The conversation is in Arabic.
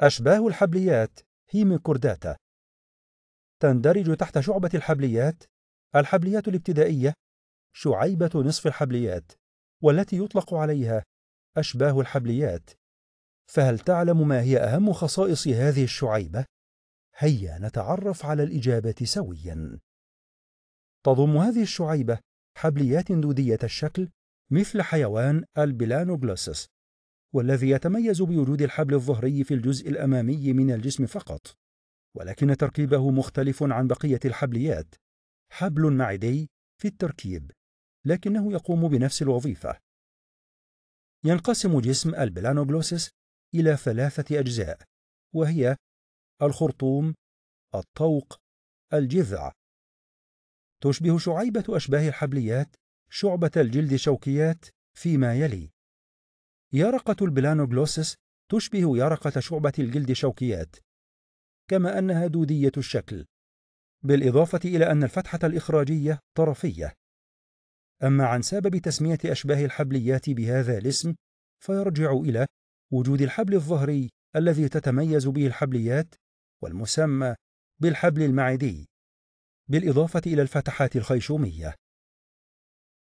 أشباه الحبليات هيميكورداتا تندرج تحت شعبة الحبليات الحبليات الابتدائية شعيبة نصف الحبليات والتي يطلق عليها أشباه الحبليات فهل تعلم ما هي أهم خصائص هذه الشعيبة؟ هيا نتعرف على الإجابة سويا تضم هذه الشعيبة حبليات دودية الشكل مثل حيوان البلانوغلوسس والذي يتميز بوجود الحبل الظهري في الجزء الأمامي من الجسم فقط ولكن تركيبه مختلف عن بقية الحبليات حبل معدي في التركيب لكنه يقوم بنفس الوظيفة ينقسم جسم البلانوغلوسيس إلى ثلاثة أجزاء وهي الخرطوم الطوق الجذع تشبه شعيبة أشباه الحبليات شعبة الجلد شوكيات فيما يلي يرقة البلانوغلوسس تشبه يرقة شعبة الجلد شوكيات كما أنها دودية الشكل بالإضافة إلى أن الفتحة الإخراجية طرفية أما عن سبب تسمية أشباه الحبليات بهذا الاسم فيرجع إلى وجود الحبل الظهري الذي تتميز به الحبليات والمسمى بالحبل المعدي بالإضافة إلى الفتحات الخيشومية